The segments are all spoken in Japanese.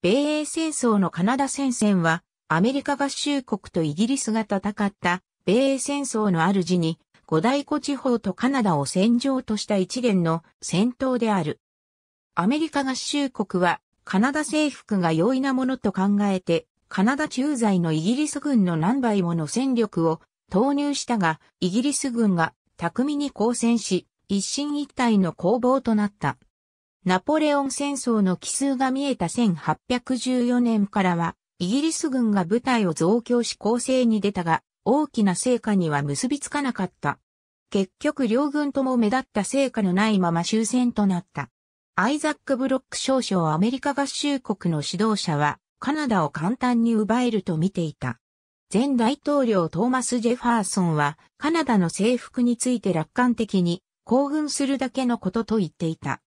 米英戦争のカナダ戦線は、アメリカ合衆国とイギリスが戦った米英戦争の主に、五大湖地方とカナダを戦場とした一連の戦闘である。アメリカ合衆国は、カナダ征服が容易なものと考えて、カナダ駐在のイギリス軍の何倍もの戦力を投入したが、イギリス軍が巧みに交戦し、一進一退の攻防となった。ナポレオン戦争の奇数が見えた1814年からは、イギリス軍が部隊を増強し攻勢に出たが、大きな成果には結びつかなかった。結局両軍とも目立った成果のないまま終戦となった。アイザック・ブロック少将アメリカ合衆国の指導者は、カナダを簡単に奪えると見ていた。前大統領トーマス・ジェファーソンは、カナダの征服について楽観的に、行軍するだけのことと言っていた。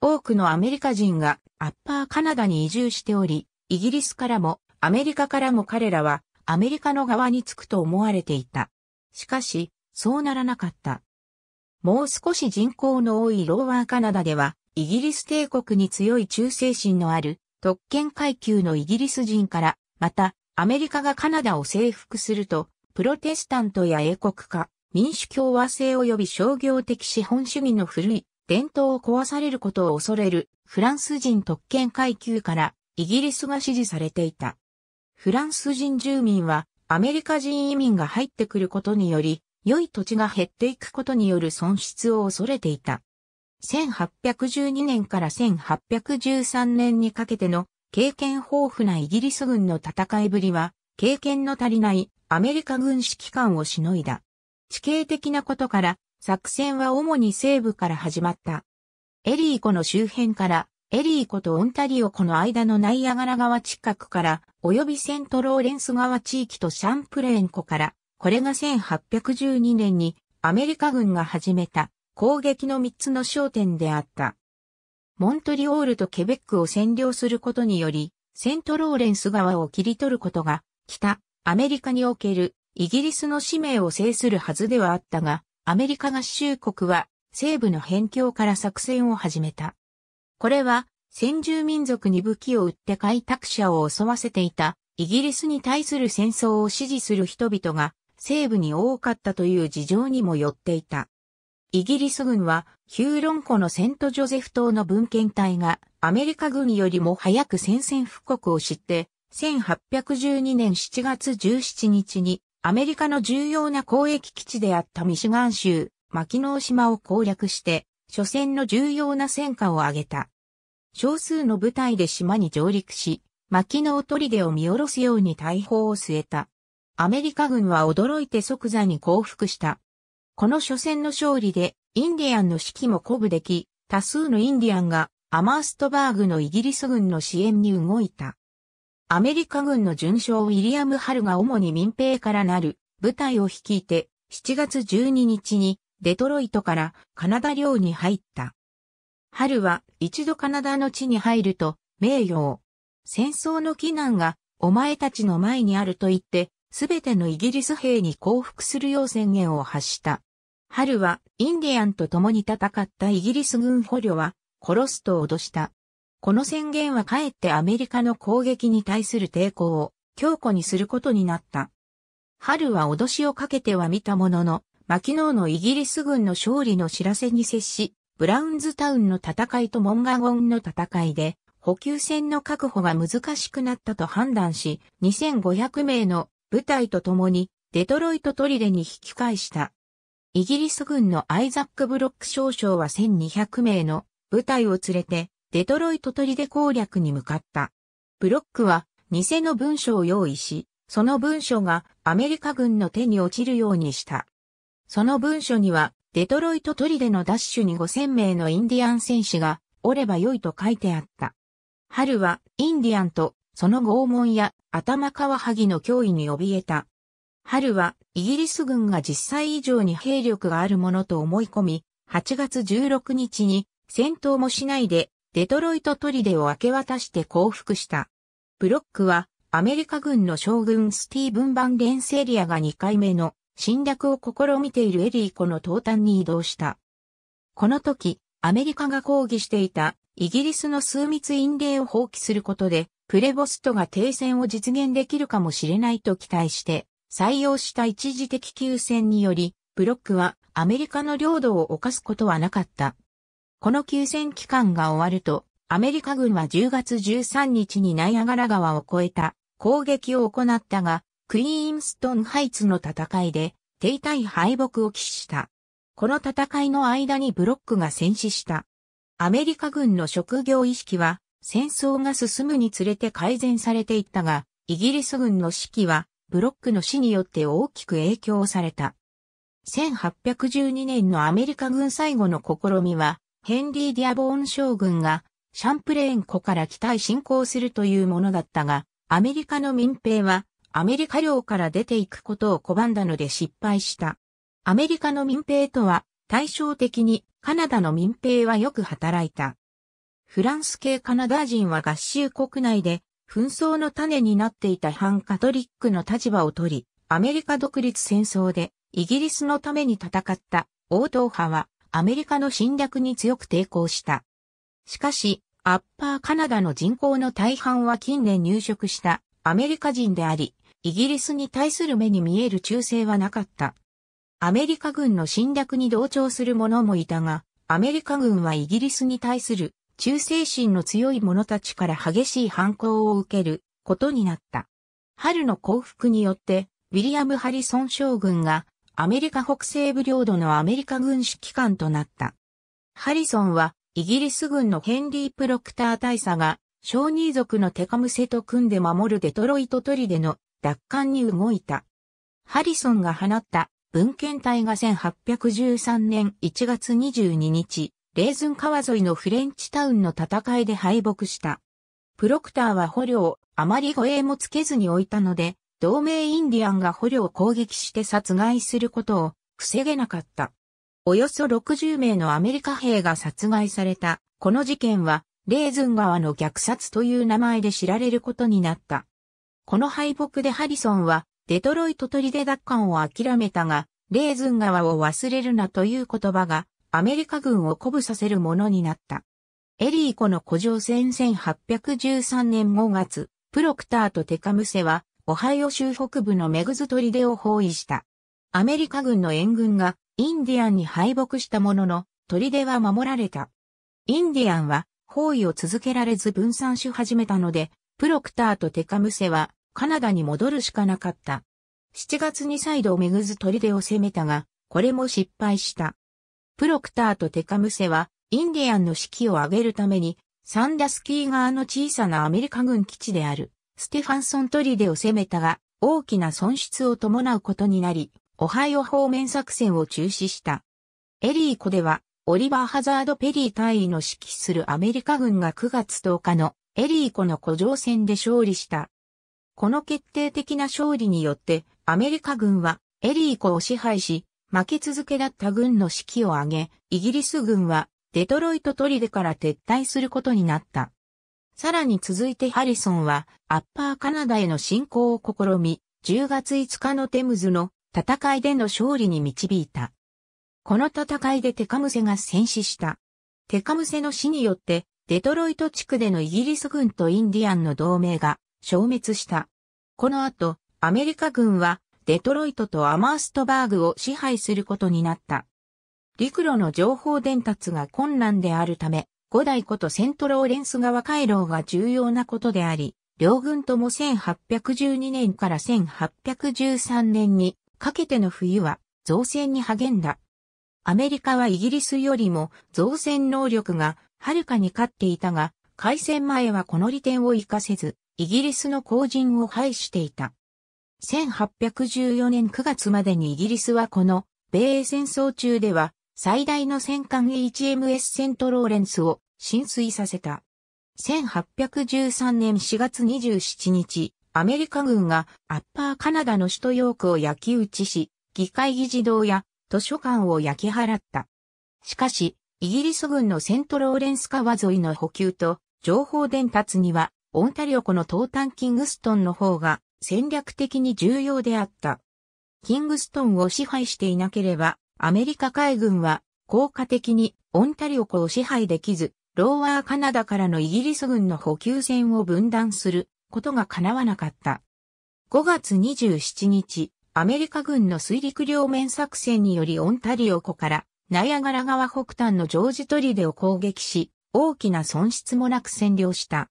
多くのアメリカ人がアッパーカナダに移住しており、イギリスからもアメリカからも彼らはアメリカの側につくと思われていた。しかし、そうならなかった。もう少し人口の多いローワーカナダでは、イギリス帝国に強い忠誠心のある特権階級のイギリス人から、また、アメリカがカナダを征服すると、プロテスタントや英国化、民主共和制及び商業的資本主義の古い伝統を壊されることを恐れるフランス人特権階級からイギリスが支持されていた。フランス人住民はアメリカ人移民が入ってくることにより、良い土地が減っていくことによる損失を恐れていた。1812年から1813年にかけての経験豊富なイギリス軍の戦いぶりは、経験の足りないアメリカ軍指揮官をしのいだ。地形的なことから作戦は主に西部から始まった。エリー湖の周辺から、エリー湖とオンタリオ湖の間のナイアガラ川近くから、及びセントローレンス川地域とシャンプレーン湖から、これが1812年にアメリカ軍が始めた攻撃の3つの焦点であった。モントリオールとケベックを占領することにより、セントローレンス川を切り取ることが、北、アメリカにおけるイギリスの使命を制するはずではあったが、アメリカ合衆国は西部の辺境から作戦を始めた。これは先住民族に武器を売って開拓者を襲わせていたイギリスに対する戦争を支持する人々が西部に多かったという事情にもよっていた。イギリス軍はヒューロン湖のセントジョゼフ島の文献隊がアメリカ軍よりも早く宣戦布告を知って1812年7月17日にアメリカの重要な交易基地であったミシガン州、マキノー島を攻略して、初戦の重要な戦果を挙げた。少数の部隊で島に上陸し、マキノー砦を見下ろすように大砲を据えた。アメリカ軍は驚いて即座に降伏した。この初戦の勝利で、インディアンの士気も鼓舞でき、多数のインディアンがアマーストバーグのイギリス軍の支援に動いた。アメリカ軍の準将ウィリアム・ハルが主に民兵からなる部隊を率いて7月12日にデトロイトからカナダ領に入った。ハルは一度カナダの地に入ると名誉を戦争の危難がお前たちの前にあると言ってすべてのイギリス兵に降伏するよう宣言を発した。ハルはインディアンと共に戦ったイギリス軍捕虜は殺すと脅した。この宣言はかえってアメリカの攻撃に対する抵抗を強固にすることになった。春は脅しをかけては見たものの、マキノーのイギリス軍の勝利の知らせに接し、ブラウンズタウンの戦いとモンガゴンの戦いで、補給船の確保が難しくなったと判断し、2500名の部隊と共にデトロイトトリレに引き返した。イギリス軍のアイザック・ブロック少将は1200名の部隊を連れてデトロイト砦攻略に向かった。ブロックは偽の文書を用意し、その文書がアメリカ軍の手に落ちるようにした。その文書には、デトロイト砦のダッシュに5000名のインディアン戦士がおればよいと書いてあった。春はインディアンとその拷問や頭皮はハの脅威に怯えた。春はイギリス軍が実際以上に兵力があるものと思い込み、8月16日に戦闘もしないでデトロイト砦を明け渡して降伏した。ブロックは、アメリカ軍の将軍スティーブン・バンデンセリアが2回目の侵略を試みているエリー湖の東端に移動した。この時、アメリカが抗議していたイギリスの数密隠令を放棄することで、プレボストが停戦を実現できるかもしれないと期待して、採用した一時的休戦により、ブロックはアメリカの領土を侵すことはなかった。この休戦期間が終わると、アメリカ軍は10月13日にナイアガラ川を越えた攻撃を行ったが、クイーンストンハイツの戦いで、停滞敗北を喫した。この戦いの間にブロックが戦死した。アメリカ軍の職業意識は、戦争が進むにつれて改善されていったが、イギリス軍の指揮は、ブロックの死によって大きく影響された。1812年のアメリカ軍最後の試みは、ヘンリー・ディアボーン将軍がシャンプレーン湖から北へ侵攻するというものだったが、アメリカの民兵はアメリカ領から出ていくことを拒んだので失敗した。アメリカの民兵とは対照的にカナダの民兵はよく働いた。フランス系カナダ人は合衆国内で紛争の種になっていた反カトリックの立場を取り、アメリカ独立戦争でイギリスのために戦った王道派はアメリカの侵略に強く抵抗した。しかし、アッパーカナダの人口の大半は近年入植したアメリカ人であり、イギリスに対する目に見える忠誠はなかった。アメリカ軍の侵略に同調する者もいたが、アメリカ軍はイギリスに対する忠誠心の強い者たちから激しい反抗を受けることになった。春の降伏によって、ウィリアム・ハリソン将軍がアメリカ北西部領土のアメリカ軍指揮官となった。ハリソンは、イギリス軍のヘンリー・プロクター大佐が、小児族のテカムセと組んで守るデトロイト砦の奪還に動いた。ハリソンが放った文献隊が1813年1月22日、レーズン川沿いのフレンチタウンの戦いで敗北した。プロクターは捕虜をあまり護衛もつけずに置いたので、同盟インディアンが捕虜を攻撃して殺害することを防げなかった。およそ60名のアメリカ兵が殺害された、この事件は、レーズン川の虐殺という名前で知られることになった。この敗北でハリソンは、デトロイト出奪還を諦めたが、レーズン川を忘れるなという言葉が、アメリカ軍を鼓舞させるものになった。エリー湖の古城戦1813年5月、プロクターとテカムセは、オハイオ州北部のメグズ砦を包囲した。アメリカ軍の援軍がインディアンに敗北したものの、砦は守られた。インディアンは包囲を続けられず分散し始めたので、プロクターとテカムセはカナダに戻るしかなかった。7月に再度メグズ砦を攻めたが、これも失敗した。プロクターとテカムセは、インディアンの士気を上げるために、サンダスキー側の小さなアメリカ軍基地である、ステファンソントリデを攻めたが、大きな損失を伴うことになり、オハイオ方面作戦を中止した。エリー湖では、オリバー・ハザード・ペリー大尉の指揮するアメリカ軍が9月10日のエリー湖の古城戦で勝利した。この決定的な勝利によってアメリカ軍はエリー湖を支配し、負け続けだった軍の指揮を上げ、イギリス軍はデトロイト砦から撤退することになった。さらに続いてハリソンは、アッパーカナダへの侵攻を試み、10月5日のテムズの戦いでの勝利に導いた。この戦いでテカムセが戦死した。テカムセの死によって、デトロイト地区でのイギリス軍とインディアンの同盟が消滅した。この後、アメリカ軍はデトロイトとアマーストバーグを支配することになった。陸路の情報伝達が困難であるため、五代ことセントローレンス川回廊が重要なことであり、両軍とも1812年から1813年にかけての冬は造船に励んだ。アメリカはイギリスよりも造船能力がはるかに勝っていたが、開戦前はこの利点を活かせず、イギリスの後陣を排していた。1814年9月までにイギリスはこの米英戦争中では最大の戦艦 HMS セントローレンスを浸水させた。1813年4月27日、アメリカ軍がアッパーカナダの首都ヨークを焼き打ちし、議会議事堂や図書館を焼き払った。しかし、イギリス軍のセントローレンス川沿いの補給と情報伝達には、オンタリオ湖の東端キングストンの方が戦略的に重要であった。キングストンを支配していなければ、アメリカ海軍は効果的にオンタリオ湖を支配できず、ローワーカナダからのイギリス軍の補給船を分断することが叶わなかった。5月27日、アメリカ軍の水陸両面作戦によりオンタリオ湖からナイアガラ川北端のジョージトリデを攻撃し、大きな損失もなく占領した。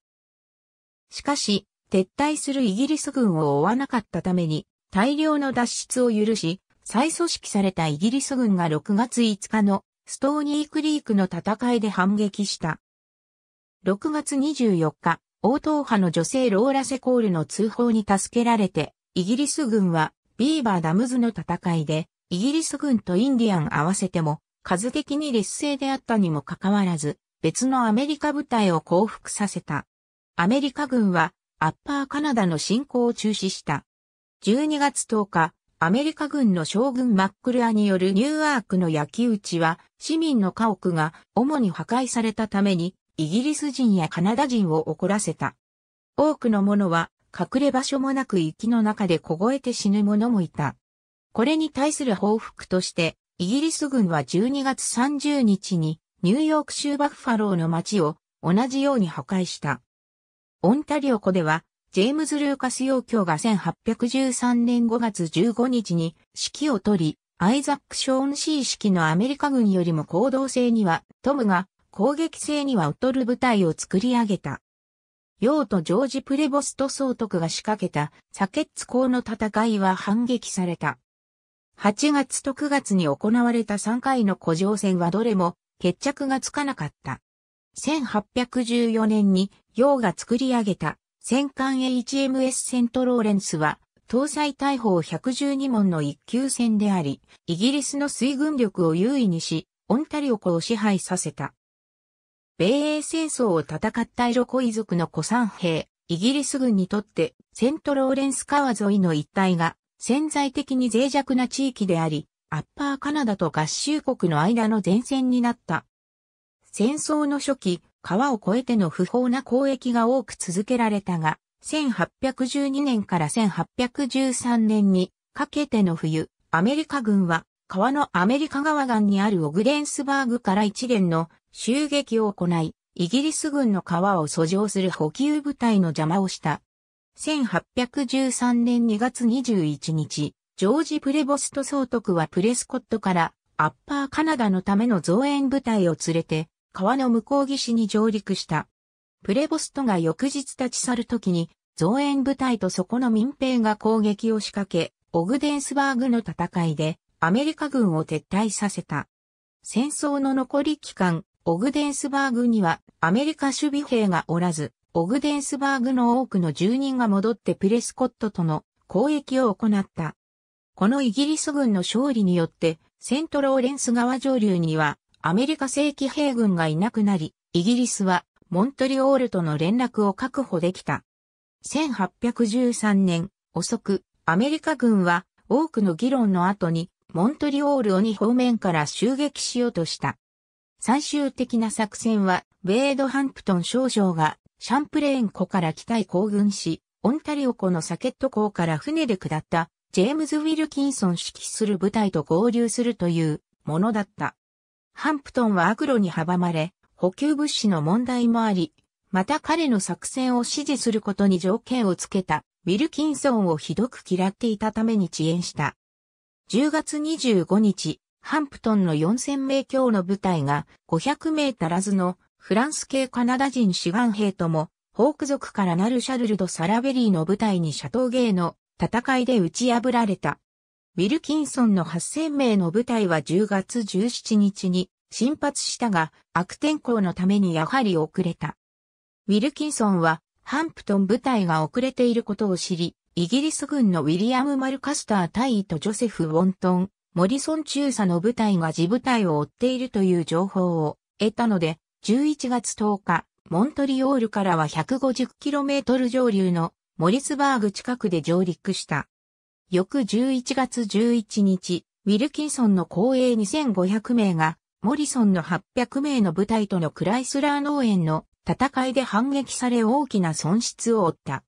しかし、撤退するイギリス軍を追わなかったために、大量の脱出を許し、再組織されたイギリス軍が6月5日のストーニークリークの戦いで反撃した。6月24日、応答派の女性ローラ・セコールの通報に助けられて、イギリス軍はビーバーダムズの戦いで、イギリス軍とインディアン合わせても、数的に劣勢であったにもかかわらず、別のアメリカ部隊を降伏させた。アメリカ軍は、アッパーカナダの侵攻を中止した。12月10日、アメリカ軍の将軍マックルアによるニューアークの焼き打ちは、市民の家屋が主に破壊されたために、イギリス人やカナダ人を怒らせた。多くの者は、隠れ場所もなく雪の中で凍えて死ぬ者もいた。これに対する報復として、イギリス軍は12月30日に、ニューヨーク州バッファローの街を同じように破壊した。オンタリオ湖ではジェームズ・ルーカス要教が1813年5月15日に指揮を取り、アイザック・ショーン・シー式のアメリカ軍よりも行動性にはトムが、攻撃性には劣る部隊を作り上げた。ヨーとジョージ・プレボスト総督が仕掛けたサケッツ港の戦いは反撃された。8月と9月に行われた3回の古城戦はどれも決着がつかなかった。1814年に、ヨーが作り上げた戦艦 HMS セントローレンスは、搭載大砲112門の一級戦であり、イギリスの水軍力を優位にし、オンタリオ湖を支配させた。米英戦争を戦ったイロコイ族の古参兵、イギリス軍にとってセントローレンス川沿いの一帯が潜在的に脆弱な地域であり、アッパーカナダと合衆国の間の前線になった。戦争の初期、川を越えての不法な交易が多く続けられたが、1812年から1813年にかけての冬、アメリカ軍は川のアメリカ側岸にあるオグレンスバーグから一連の襲撃を行い、イギリス軍の川を遡上する補給部隊の邪魔をした。1813年2月21日、ジョージ・プレボスト総督はプレスコットからアッパーカナダのための増援部隊を連れて川の向こう岸に上陸した。プレボストが翌日立ち去るときに、増援部隊とそこの民兵が攻撃を仕掛け、オグデンスバーグの戦いでアメリカ軍を撤退させた。戦争の残り期間、オグデンスバーグにはアメリカ守備兵がおらず、オグデンスバーグの多くの住人が戻ってプレスコットとの交易を行った。このイギリス軍の勝利によって、セントローレンス川上流にはアメリカ正規兵軍がいなくなり、イギリスはモントリオールとの連絡を確保できた。1813年遅く、アメリカ軍は多くの議論の後にモントリオールを2方面から襲撃しようとした。最終的な作戦は、ウェード・ハンプトン少将がシャンプレーン湖から北へ行軍し、オンタリオ湖のサケット港から船で下った、ジェームズ・ウィルキンソン指揮する部隊と合流するというものだった。ハンプトンは悪路に阻まれ、補給物資の問題もあり、また彼の作戦を支持することに条件をつけた、ウィルキンソンをひどく嫌っていたために遅延した。10月25日、ハンプトンの4000名強の部隊が500名足らずのフランス系カナダ人志願兵とも、ホーク族からなるシャルルド・サラベリーの部隊にシャトーゲーの戦いで打ち破られた。ウィルキンソンの8000名の部隊は10月17日に進発したが悪天候のためにやはり遅れた。ウィルキンソンはハンプトン部隊が遅れていることを知り、イギリス軍のウィリアム・マルカスター大尉とジョセフ・ウォントン、モリソン中佐の部隊が自部隊を追っているという情報を得たので、11月10日、モントリオールからは 150km 上流のモリスバーグ近くで上陸した。翌11月11日、ウィルキンソンの公営2500名が、モリソンの800名の部隊とのクライスラー農園の戦いで反撃され大きな損失を負った。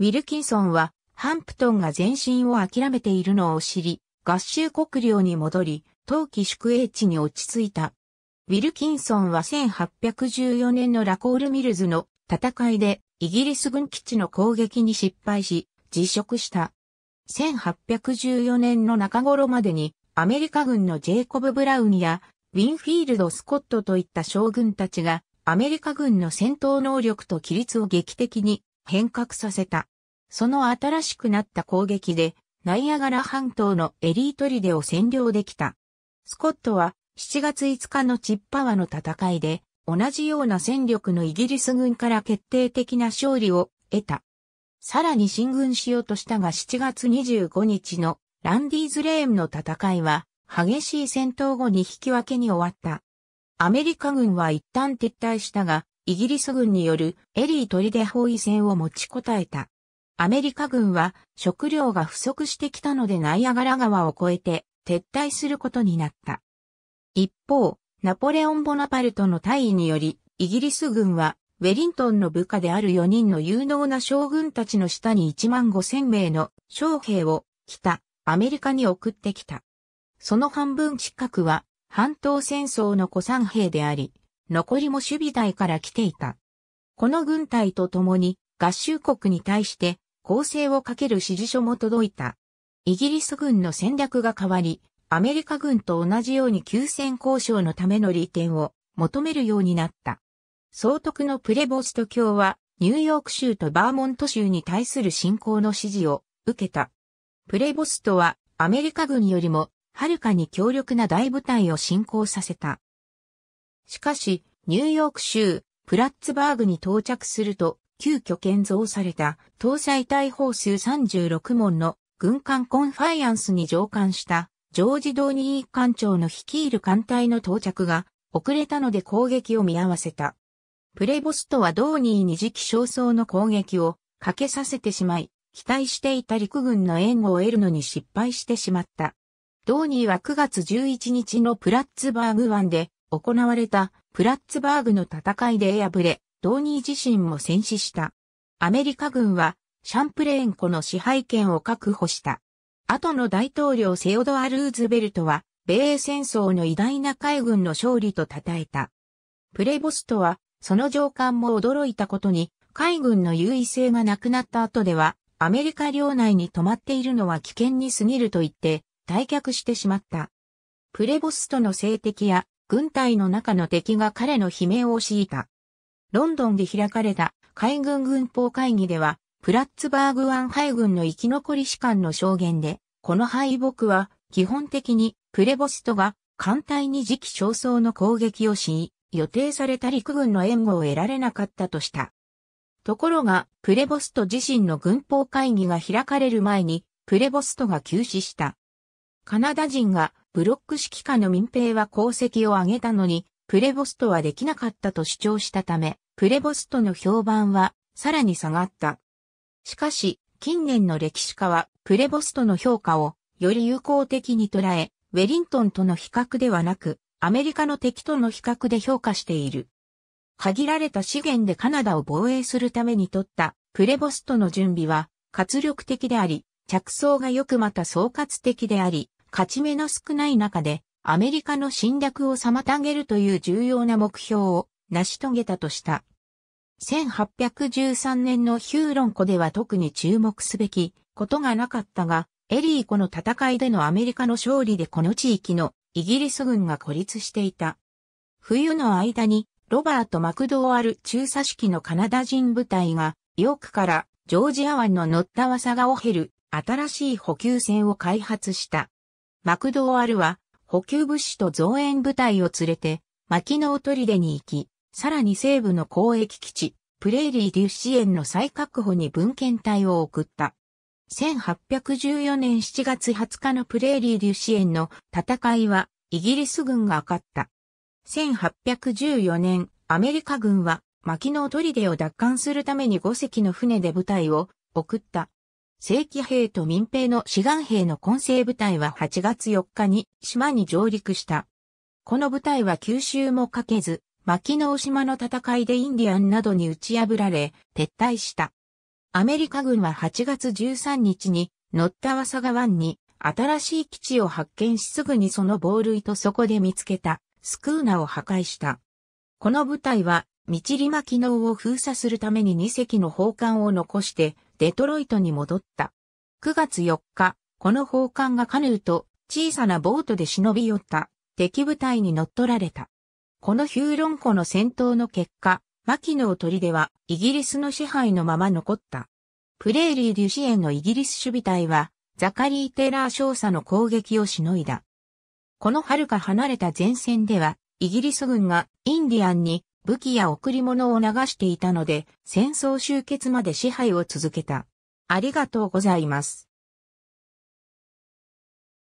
ウィルキンソンは、ハンプトンが前進を諦めているのを知り、合衆国領に戻り、冬季宿営地に落ち着いた。ウィルキンソンは1814年のラコールミルズの戦いでイギリス軍基地の攻撃に失敗し、辞職した。1814年の中頃までにアメリカ軍のジェイコブ・ブラウンやウィンフィールド・スコットといった将軍たちがアメリカ軍の戦闘能力と規律を劇的に変革させた。その新しくなった攻撃でナイアガラ半島のエリートリデを占領できた。スコットは7月5日のチッパワの戦いで同じような戦力のイギリス軍から決定的な勝利を得た。さらに進軍しようとしたが7月25日のランディーズレーンの戦いは激しい戦闘後に引き分けに終わった。アメリカ軍は一旦撤退したが、イギリス軍によるエリートリデ包囲戦を持ちこたえた。アメリカ軍は食料が不足してきたのでナイアガラ川を越えて撤退することになった。一方、ナポレオン・ボナパルトの退位により、イギリス軍はウェリントンの部下である4人の有能な将軍たちの下に1万5千名の将兵を北アメリカに送ってきた。その半分近くは半島戦争の古参兵であり、残りも守備隊から来ていた。この軍隊と共に合衆国に対して攻勢をかける指示書も届いた。イギリス軍の戦略が変わり、アメリカ軍と同じように休戦交渉のための利点を求めるようになった。総督のプレボスト教は、ニューヨーク州とバーモント州に対する侵攻の指示を受けた。プレボストは、アメリカ軍よりも、はるかに強力な大部隊を侵攻させた。しかし、ニューヨーク州、プラッツバーグに到着すると、急遽建造された、搭載大砲数36門の軍艦コンファイアンスに上艦した、ジョージ・ドーニー艦長の率いる艦隊の到着が遅れたので攻撃を見合わせた。プレボストはドーニーに次期焦燥の攻撃をかけさせてしまい、期待していた陸軍の援護を得るのに失敗してしまった。ドーニーは9月11日のプラッツバーグ湾で行われたプラッツバーグの戦いで敗れ、ドーニー自身も戦死した。アメリカ軍はシャンプレーン湖の支配権を確保した。後の大統領セオドア・ルーズベルトは、米英戦争の偉大な海軍の勝利と称えた。プレボストはその上官も驚いたことに、海軍の優位性がなくなった後では、アメリカ領内に止まっているのは危険に過ぎると言って、退却してしまった。プレボストの政敵や、軍隊の中の敵が彼の悲鳴を強いた。ロンドンで開かれた海軍軍法会議では、プラッツバーグ湾海軍の生き残り士官の証言で、この敗北は基本的にプレボストが艦隊に時期尚早の攻撃をし、予定された陸軍の援護を得られなかったとした。ところが、プレボスト自身の軍法会議が開かれる前に、プレボストが急死した。カナダ人がブロック指揮下の民兵は功績を挙げたのに、プレボストはできなかったと主張したため、プレボストの評判はさらに下がった。しかし、近年の歴史家は、プレボストの評価をより有効的に捉え、ウェリントンとの比較ではなく、アメリカの敵との比較で評価している。限られた資源でカナダを防衛するために取ったプレボストの準備は活力的であり、着想がよくまた総括的であり、勝ち目の少ない中でアメリカの侵略を妨げるという重要な目標を成し遂げたとした。1813年のヒューロン湖では特に注目すべきことがなかったが、エリー湖の戦いでのアメリカの勝利でこの地域のイギリス軍が孤立していた。冬の間に、ロバート・マクドーアル中佐式のカナダ人部隊が、ヨークからジョージア湾の乗ったワサガを減る新しい補給船を開発した。マクドーアルは補給物資と増援部隊を連れて、トリデに行き、さらに西部の交易基地、プレーリー・デュシエンの再確保に文献隊を送った。1814年7月20日のプレーリー・デュシエンの戦いはイギリス軍が勝った。1814年、アメリカ軍は牧野砦を奪還するために5隻の船で部隊を送った。正規兵と民兵の志願兵の混成部隊は8月4日に島に上陸した。この部隊は九州もかけず、牧野島の戦いでインディアンなどに打ち破られ、撤退した。アメリカ軍は8月13日に、ノッタワサガ湾に新しい基地を発見しすぐにその防類とそこで見つけたスクーナを破壊した。この部隊は、ミチリマ機能を封鎖するために2隻の砲艦を残してデトロイトに戻った。9月4日、この砲艦がカヌーと小さなボートで忍び寄った敵部隊に乗っ取られた。このヒューロン湖の戦闘の結果、牧野砦はイギリスの支配のまま残った。プレーリー・デュシエンのイギリス守備隊は、ザカリー・テラー少佐の攻撃をしのいだ。この遥か離れた前線では、イギリス軍がインディアンに武器や贈り物を流していたので、戦争終結まで支配を続けた。ありがとうございます。